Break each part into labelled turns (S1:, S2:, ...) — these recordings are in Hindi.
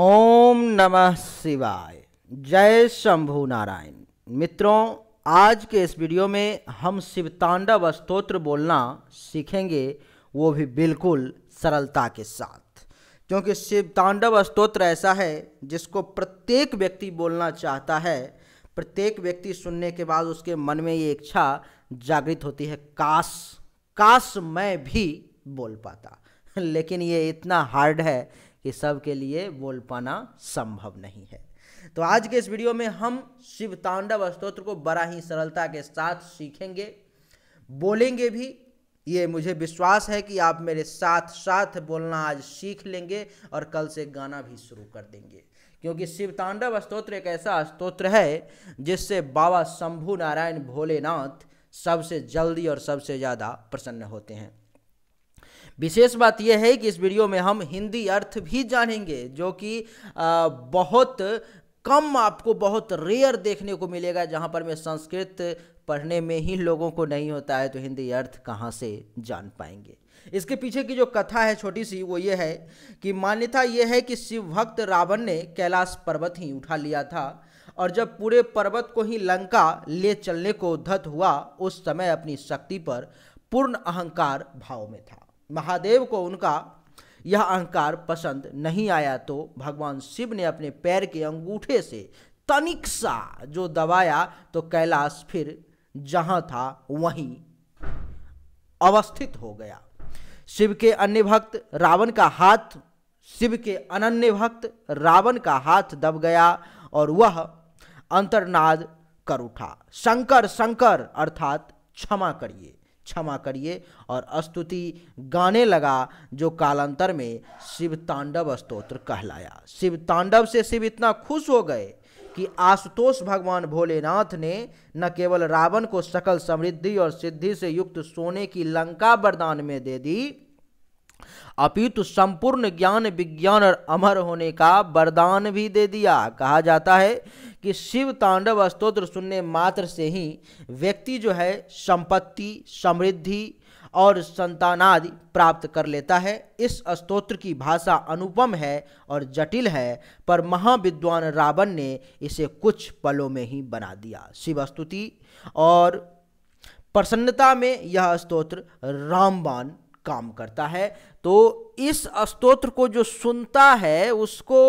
S1: ओम नमः शिवाय जय शंभु नारायण मित्रों आज के इस वीडियो में हम शिवतांडव स्त्रोत्र बोलना सीखेंगे वो भी बिल्कुल सरलता के साथ क्योंकि शिवतांडव स्त्रोत्र ऐसा है जिसको प्रत्येक व्यक्ति बोलना चाहता है प्रत्येक व्यक्ति सुनने के बाद उसके मन में ये इच्छा जागृत होती है काश काश मैं भी बोल पाता लेकिन ये इतना हार्ड है कि सबके लिए बोल पाना संभव नहीं है तो आज के इस वीडियो में हम शिव तांडव स्त्रोत्र को बड़ा ही सरलता के साथ सीखेंगे बोलेंगे भी ये मुझे विश्वास है कि आप मेरे साथ साथ बोलना आज सीख लेंगे और कल से गाना भी शुरू कर देंगे क्योंकि शिव तांडव स्त्रोत्र एक ऐसा स्त्रोत्र है जिससे बाबा शंभू नारायण भोलेनाथ सबसे जल्दी और सबसे ज़्यादा प्रसन्न होते हैं विशेष बात यह है कि इस वीडियो में हम हिंदी अर्थ भी जानेंगे जो कि बहुत कम आपको बहुत रेयर देखने को मिलेगा जहाँ पर मैं संस्कृत पढ़ने में ही लोगों को नहीं होता है तो हिंदी अर्थ कहाँ से जान पाएंगे इसके पीछे की जो कथा है छोटी सी वो ये है कि मान्यता ये है कि शिव भक्त रावण ने कैलाश पर्वत ही उठा लिया था और जब पूरे पर्वत को ही लंका ले चलने को धत हुआ उस समय अपनी शक्ति पर पूर्ण अहंकार भाव में था महादेव को उनका यह अहंकार पसंद नहीं आया तो भगवान शिव ने अपने पैर के अंगूठे से तनिक सा जो दबाया तो कैलाश फिर जहां था वहीं अवस्थित हो गया शिव के अन्य भक्त रावण का हाथ शिव के अनन्य भक्त रावण का हाथ दब गया और वह अंतर्नाद कर उठा शंकर शंकर अर्थात क्षमा करिए क्षमा करिए और स्तुति गाने लगा जो कालांतर में शिव तांडव स्तोत्र कहलाया शिव तांडव से शिव इतना खुश हो गए कि आशुतोष भगवान भोलेनाथ ने न केवल रावण को सकल समृद्धि और सिद्धि से युक्त सोने की लंका वरदान में दे दी अपितु संपूर्ण ज्ञान विज्ञान और अमर होने का वरदान भी दे दिया कहा जाता है कि शिव तांडव स्त्रोत्र सुनने मात्र से ही व्यक्ति जो है संपत्ति समृद्धि और संतानादि प्राप्त कर लेता है इस स्तोत्र की भाषा अनुपम है और जटिल है पर महाविद्वान रावण ने इसे कुछ पलों में ही बना दिया शिव स्तुति और प्रसन्नता में यह स्तोत्र रामबान काम करता है तो इस स्तोत्र को जो सुनता है उसको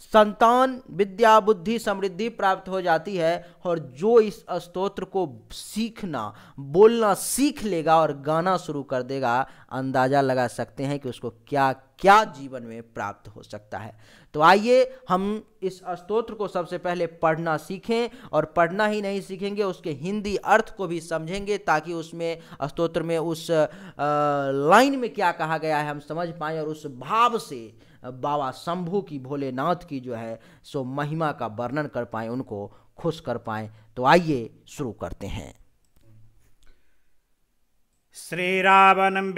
S1: संतान विद्या बुद्धि समृद्धि प्राप्त हो जाती है और जो इस स्तोत्र को सीखना बोलना सीख लेगा और गाना शुरू कर देगा अंदाज़ा लगा सकते हैं कि उसको क्या क्या जीवन में प्राप्त हो सकता है तो आइए हम इस स्तोत्र को सबसे पहले पढ़ना सीखें और पढ़ना ही नहीं सीखेंगे उसके हिंदी अर्थ को भी समझेंगे ताकि उसमें स्तोत्र में उस लाइन में क्या कहा गया है हम समझ पाए और उस भाव से बाबा शंभू की भोलेनाथ की जो है सो महिमा का वर्णन कर पाए उनको खुश कर पाए तो आइए शुरू करते हैं
S2: श्री रावण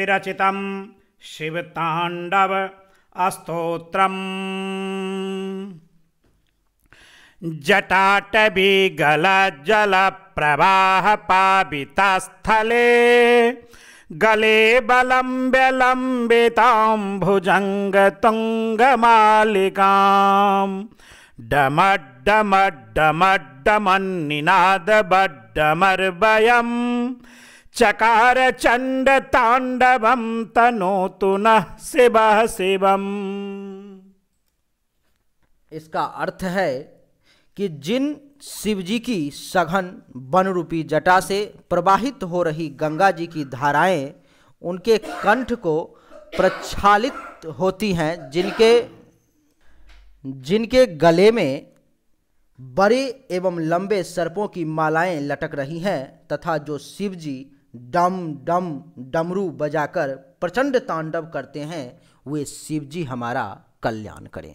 S2: गल जल प्रवाह अस्तोत्रम् स्थले गले भुजंग बलम्ब्यलम्बितां चकार डमड्डमड्डमड्डमन्निनादबड्डमर्भयं तनो तनोतु न शिव शिवम
S1: इसका अर्थ है कि जिन शिव जी की सघन वन रूपी जटा से प्रवाहित हो रही गंगा जी की धाराएं उनके कंठ को प्रच्छालित होती हैं जिनके जिनके गले में बड़े एवं लंबे सर्पों की मालाएं लटक रही हैं तथा जो शिव जी डम डम डमरू बजाकर प्रचंड तांडव करते हैं वे शिव जी हमारा कल्याण करें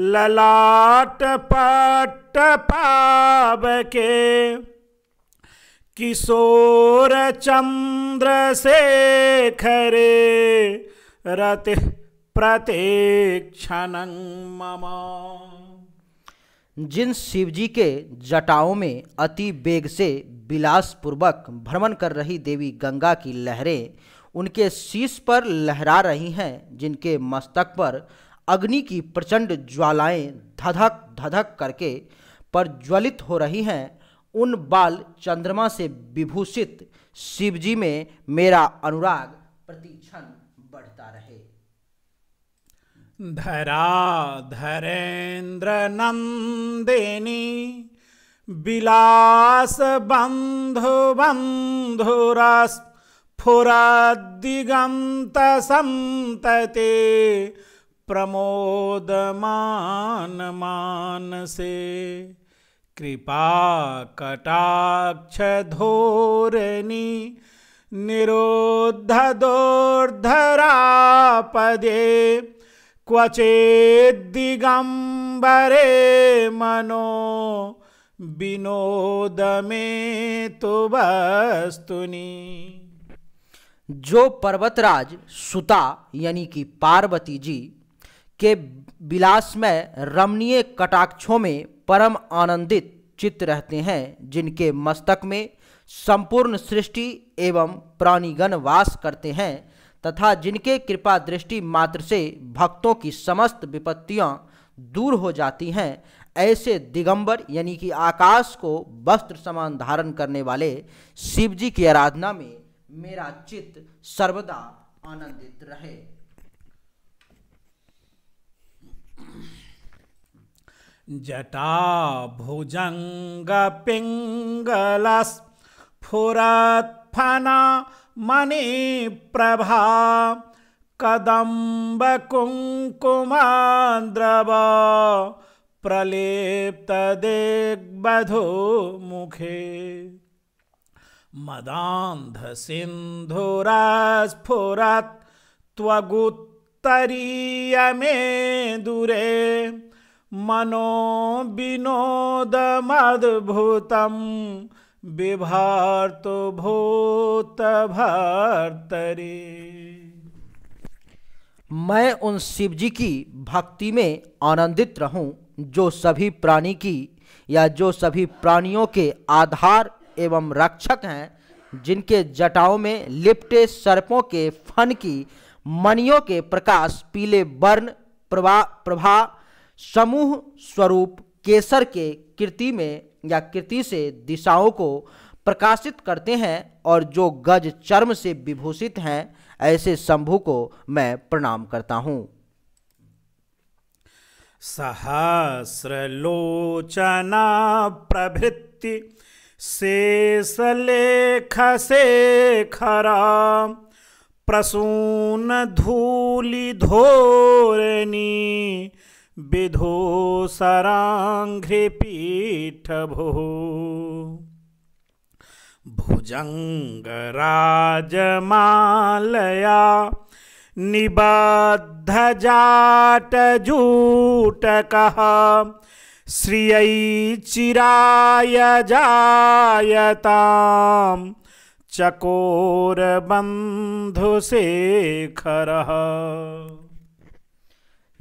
S2: ललाट पट पाव के किशोर चंद्र से खरे रति प्रतीक्षण मम जिन शिवजी के जटाओं में
S1: अति वेग से विलासपूर्वक भ्रमण कर रही देवी गंगा की लहरें उनके शीश पर लहरा रही हैं जिनके मस्तक पर अग्नि की प्रचंड ज्वालाएं धधक धधक करके प्रज्वलित हो रही हैं उन बाल चंद्रमा से विभूषित शिवजी में मेरा अनुराग प्रतिक्षण बढ़ता रहे
S2: धरा धरेन्द्र नंदिनी विलास बंधु फुरा दिगंत संतते प्रमोद मान मान से कृपा कटाक्ष धोरणी क्वचे दिगंबरे मनो विनोदमे तो वस्तुनी जो
S1: पर्वतराज सुता यानी कि पार्वती जी के विलासमय रमणीय कटाक्षों में परम आनंदित चित्त रहते हैं जिनके मस्तक में संपूर्ण सृष्टि एवं प्राणीगण वास करते हैं तथा जिनके कृपा दृष्टि मात्र से भक्तों की समस्त विपत्तियां दूर हो जाती हैं ऐसे दिगंबर यानी कि आकाश को वस्त्र समान धारण करने वाले शिव जी की आराधना में मेरा चित्त सर्वदा आनंदित रहे
S2: जटा भुजङ्ग फुरत्फना मणिप्रभा कदम्बकुङ्कुमान्द्रव प्रलिप्तदेवधो मुखे दुरे त्वगुत्तरीयमे दूरे मनो विनोदमद्भुतं भूत भूतभर्तरे मैं उन शिव जी की भक्ति में
S1: आनंदित रहूं जो सभी प्राणी की या जो सभी प्राणियों के आधार एवं रक्षक हैं जिनके जटाओं में लिपटे सर्पों के फन की मनियों के प्रकाश पीले वर्ण प्रभा प्रभा समूह स्वरूप केसर के कृति में या कृति से दिशाओं को प्रकाशित करते हैं और जो गज चर्म से विभूषित हैं ऐसे शंभु को मैं प्रणाम करता हूँ
S2: सहस्रलोचना प्रभृति शेषलेख से खरा प्रसून धूलि धोरणी विधो सराङ्घ्रिपीठभो भुजङ्गराजमालया निबद्धजाटजूटकः श्रिय चिराय जायतां चकोरबन्धुशेखरः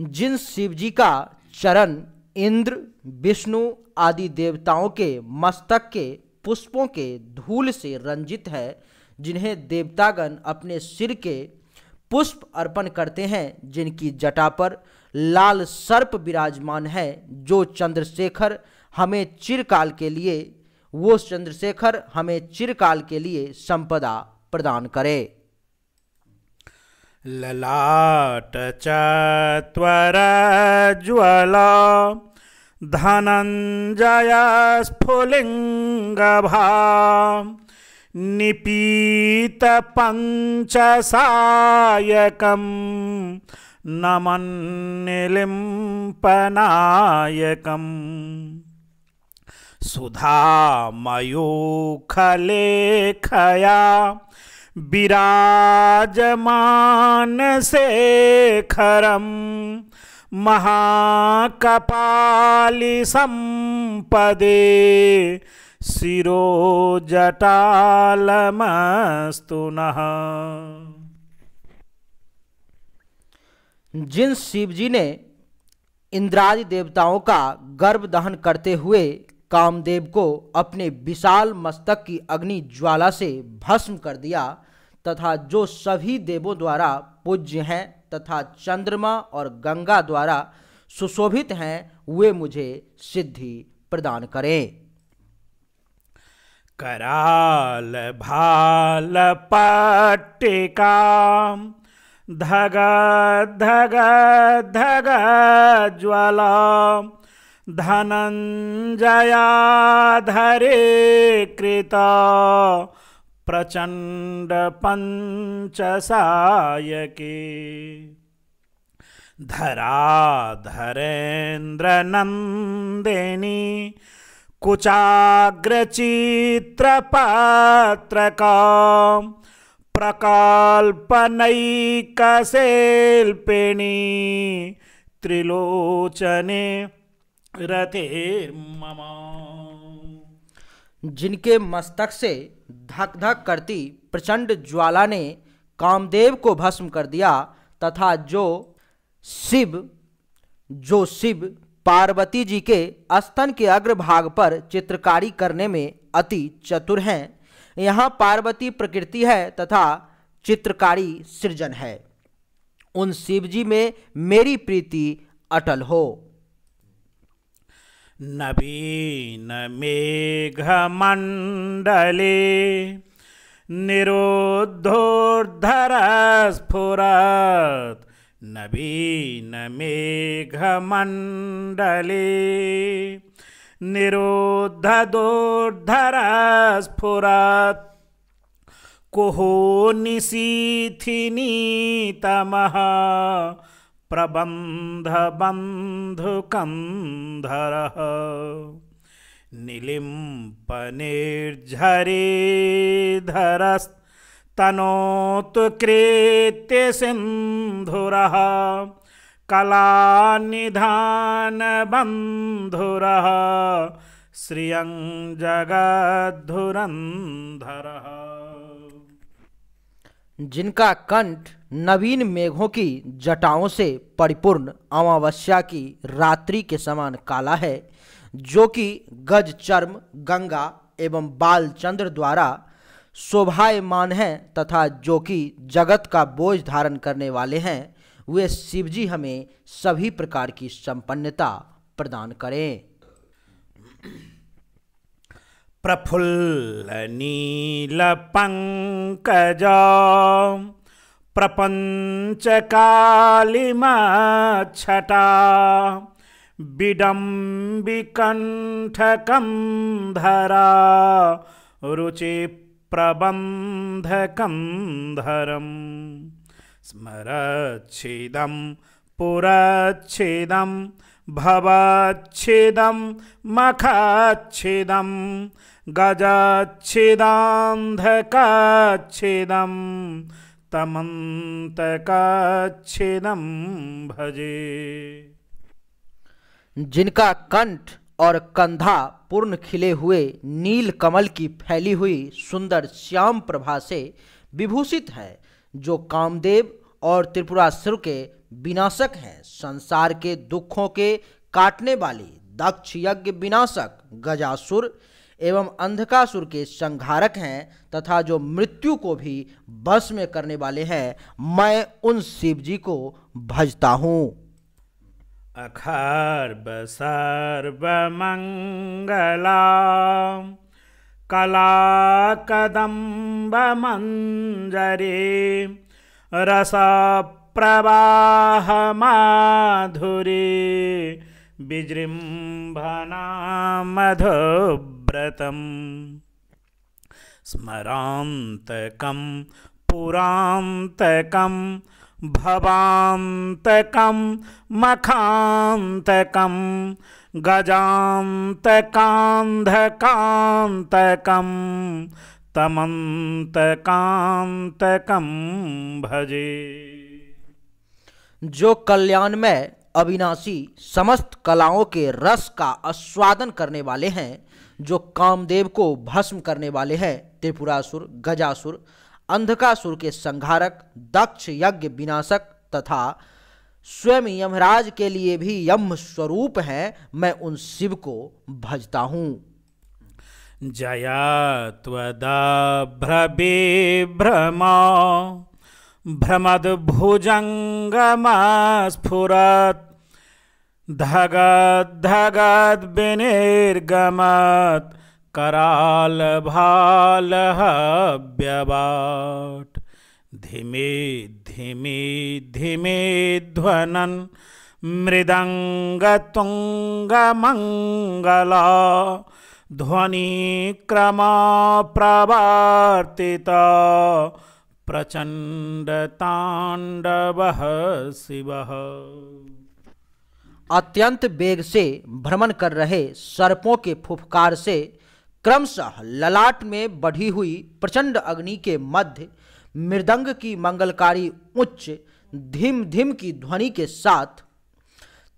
S2: जिन शिव जी का
S1: चरण इंद्र विष्णु आदि देवताओं के मस्तक के पुष्पों के धूल से रंजित है जिन्हें देवतागण अपने सिर के पुष्प अर्पण करते हैं जिनकी जटा पर लाल सर्प विराजमान है जो चंद्रशेखर हमें चिरकाल के लिए वो चंद्रशेखर हमें चिरकाल के लिए संपदा प्रदान करे
S2: ललाट च त्वरज्वल सुधामयोखलेखया निपीतपञ्चसायकं नमन्निलिम्पनायकम् विराजमान से खरम महाकपालि संपदे शिरोजटालमस्तु नः जिन शिवजी ने
S1: इंद्रादि देवताओं का गर्भ दहन करते हुए कामदेव को अपने विशाल मस्तक की अग्नि ज्वाला से भस्म कर दिया तथा जो सभी देवों द्वारा पूज्य हैं तथा चंद्रमा और गंगा द्वारा सुशोभित हैं वे मुझे सिद्धि प्रदान करें
S2: कराल भाल पट्टिका धग धग धग ज्वाला धनंजया धनञ्जयाधरे कृत प्रचण्डपञ्चसायके धराधरेन्द्रनन्दिनी कुचाग्रचित्रपात्रका प्रकल्पनैकशेल्पिणी त्रिलोचने मम
S1: जिनके मस्तक से धक धक करती प्रचंड ज्वाला ने कामदेव को भस्म कर दिया तथा जो शिव जो शिव पार्वती जी के स्तन के अग्रभाग पर चित्रकारी करने में अति चतुर हैं यहाँ पार्वती प्रकृति है तथा चित्रकारी सृजन है उन शिव जी में मेरी प्रीति अटल हो
S2: नवीनमेघमण्डले निरुद्धोर्धरस्फुरत् नवीनमेघमण्डले निरुद्धदोर्धरस्फुरत् कुहो निशीथिनीतमः प्रबन्धबन्धुकन्धरः निलिम्पनिर्झरिधरस्तनोतु कीर्तिसिन्धुरः कलानिधानबन्धुरः श्रियं जगद्धुरन्धरः जिनका
S1: कंठ नवीन मेघों की जटाओं से परिपूर्ण अमावस्या की रात्रि के समान काला है जो कि गज चर्म गंगा एवं बालचंद्र द्वारा शोभायमान हैं तथा जो कि जगत का बोझ धारण करने वाले हैं वे शिवजी हमें सभी प्रकार की संपन्नता
S2: प्रदान करें प्रपंच प्रपञ्चकालिमाच्छटा विडम्बिकण्ठकं धरा रुचिप्रबन्धकं धरं स्मरच्छिदं पुरच्छिदं भवच्छिदं मखच्छिदम गजाच्छिदान्धकाच्छिदं तमन्तकाच्छिदं भजे
S1: जिनका कंठ और कंधा पूर्ण खिले हुए नील कमल की फैली हुई सुंदर श्याम प्रभा से विभूषित है जो कामदेव और त्रिपुरासुर के विनाशक हैं संसार के दुखों के काटने वाली दक्ष यज्ञ विनाशक गजासुर एवं अंधकासुर के संघारक हैं तथा जो मृत्यु को भी बस में करने वाले हैं मैं उन शिव जी को भजता हूँ
S2: अखर्ब मंगला कला कदम्ब मंजरे रस प्रवाह माधुरी विजृंभना मधुब भारतं स्मरान्तकं पुरान्तकं भवान्तकं मखान्तकं गजान्तकान्धकान्तकं तमन्तकान्तकं भजे जो कल्याण में अविनाशी समस्त
S1: कलाओं के रस का आस्वादन करने वाले हैं जो कामदेव को भस्म करने वाले हैं त्रिपुरासुर गजासुर अंधकासुर के संघारक दक्ष यज्ञ विनाशक तथा स्वयं यमराज के लिए भी यम स्वरूप है मैं उन शिव को भजता हूँ
S2: जया भ्रबे भ्रम भ्रमद भुजंग स्फुरत धगद् धीमे धीमे धिमे मृदंग तुंग मंगला ध्वनि ध्वनिक्रमा प्रवर्तिता प्रचण्डताण्डवः शिव अत्यंत
S1: वेग से भ्रमण कर रहे सर्पों के फुफकार से क्रमशः ललाट में बढ़ी हुई प्रचंड अग्नि के मध्य मृदंग की मंगलकारी उच्च धीम धीम की ध्वनि के साथ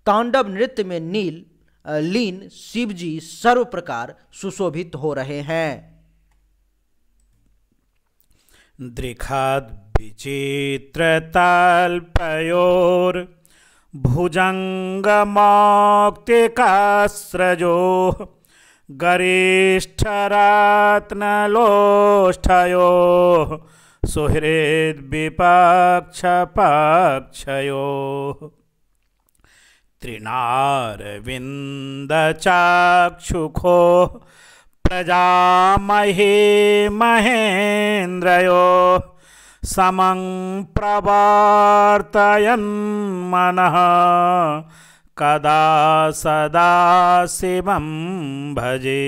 S1: तांडव नृत्य में नील लीन शिवजी सर्व प्रकार सुशोभित हो रहे हैं
S2: दृखाद विचित्रताल पयोर भुजङ्गमाक्तिकास्रजो गरिष्ठरत्नलोष्ठयो सुहृद्विपक्षपक्षयो प्रजा प्रजामहे महेन्द्रयो समं प्रवर्तयन् मनः कदा सदा शिवं भजे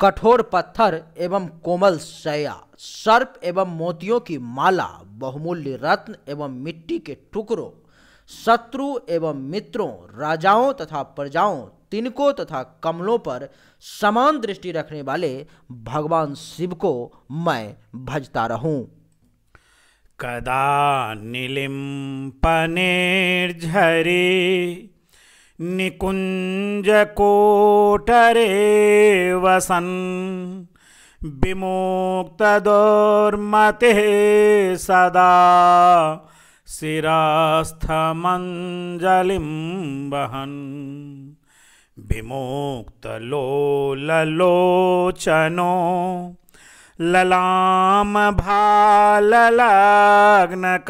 S1: कठोर पत्थर एवं कोमल शया सर्प एवं मोतियों की माला बहुमूल्य रत्न एवं मिट्टी के टुकड़ों शत्रु एवं मित्रों राजाओं तथा प्रजाओं तिनको तथा कमलों पर समान दृष्टि रखने वाले भगवान शिव को मैं भजता रहूं
S2: कदा निलिम्पनेर्झरे वसन विमोक्त दौर्मते सदा शिरास्थमञ्जलिं वहन् ललाम विमुक्तलोललोचनो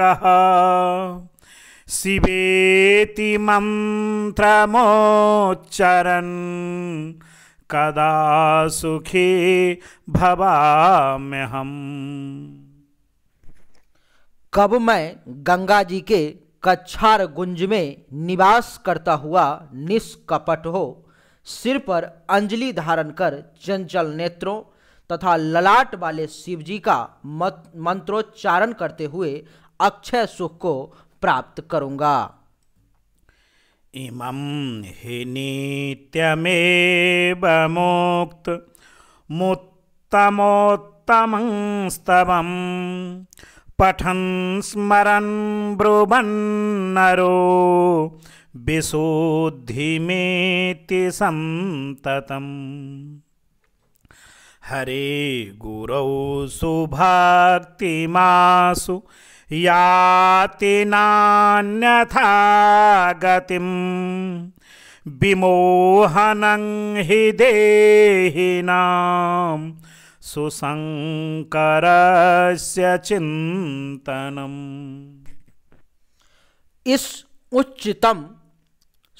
S2: कह शिवेति मन्त्रमोच्चरन् कदा सुखी हम
S1: कब मैं गंगा जी के कच्छार गुंज में निवास करता हुआ निष्कपट हो सिर पर अंजलि धारण कर चंचल नेत्रों तथा ललाट वाले शिवजी का मंत्रोच्चारण करते हुए अक्षय सुख को प्राप्त करूंगा
S2: इमं हि नित्यमेव मुक्त मुत्तमोत्तमं स्तवम् पठन् स्मरन् ब्रुवन्नरो विशोद्धिमेति सन्ततम् हरे गुरौ सुभक्तिमासु याति नान्यथा गतिम् विमोहनं हि देना सुसंकर चिंतनम इस उच्चतम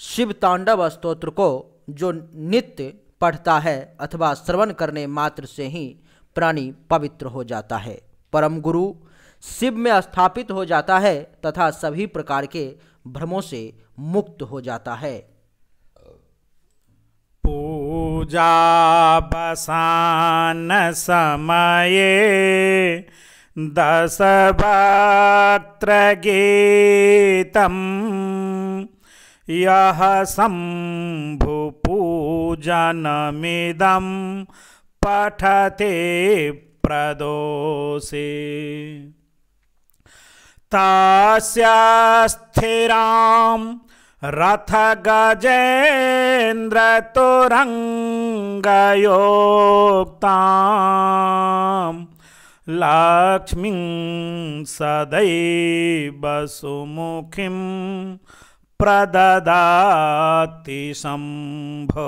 S1: शिव तांडव स्त्रोत्र को जो नित्य पढ़ता है अथवा श्रवण करने मात्र से ही प्राणी पवित्र हो जाता है परम गुरु शिव में स्थापित हो जाता है तथा सभी प्रकार के भ्रमों से
S2: मुक्त हो जाता है पूजा बसान समये दशभत्रगीतम् यः शम्भुपूजनमिदं पठते प्रदोषे तस्य रथ गजेन्द्र तुरङ्गयोक्ताम् लक्ष्मी सदैव सुमुखी प्रददाति शम्भो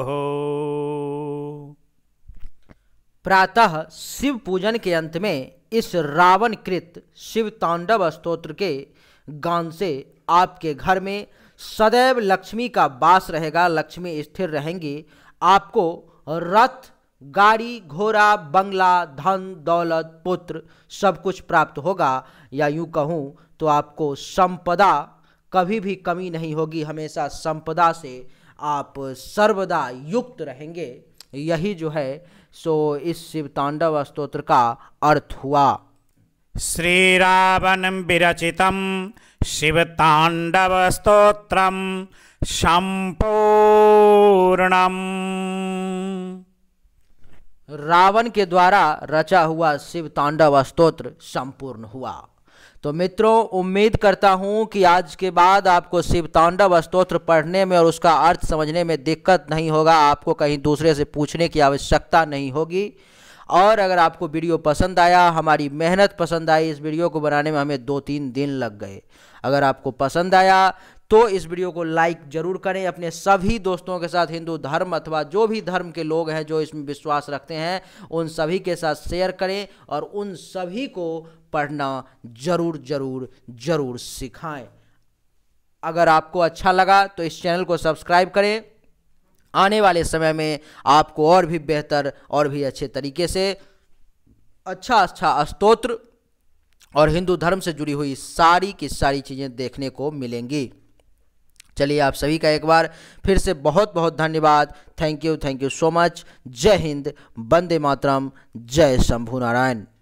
S1: प्रातः शिव पूजन के अंत में इस रावण कृत शिव तांडव स्त्रोत्र के गान से आपके घर में सदैव लक्ष्मी का वास रहेगा लक्ष्मी स्थिर रहेंगी आपको रथ गाड़ी घोड़ा बंगला धन दौलत पुत्र सब कुछ प्राप्त होगा या यूं कहूं तो आपको संपदा कभी भी कमी नहीं होगी हमेशा संपदा से आप सर्वदा युक्त रहेंगे यही जो है सो इस शिव तांडव स्त्रोत्र का अर्थ हुआ
S2: श्रीरावणं विरचितं शिवताण्डवस्तोत्रं संपूर्ण
S1: रावण के द्वारा रचा हुआ शिव तांडव स्त्रोत्र संपूर्ण हुआ तो मित्रों उम्मीद करता हूं कि आज के बाद आपको शिव तांडव स्त्रोत्र पढ़ने में और उसका अर्थ समझने में दिक्कत नहीं होगा आपको कहीं दूसरे से पूछने की आवश्यकता नहीं होगी और अगर आपको वीडियो पसंद आया हमारी मेहनत पसंद आई इस वीडियो को बनाने में हमें दो तीन दिन लग गए अगर आपको पसंद आया तो इस वीडियो को लाइक जरूर करें अपने सभी दोस्तों के साथ हिंदू धर्म अथवा जो भी धर्म के लोग हैं जो इसमें विश्वास रखते हैं उन सभी के साथ शेयर करें और उन सभी को पढ़ना जरूर जरूर जरूर सिखाएं अगर आपको अच्छा लगा तो इस चैनल को सब्सक्राइब करें आने वाले समय में आपको और भी बेहतर और भी अच्छे तरीके से अच्छा अच्छा स्तोत्र और हिंदू धर्म से जुड़ी हुई सारी की सारी चीज़ें देखने को मिलेंगी चलिए आप सभी का एक बार फिर से बहुत बहुत धन्यवाद thank you thank you so much जय हिंद वंदे मातरम जय शंभु नारायण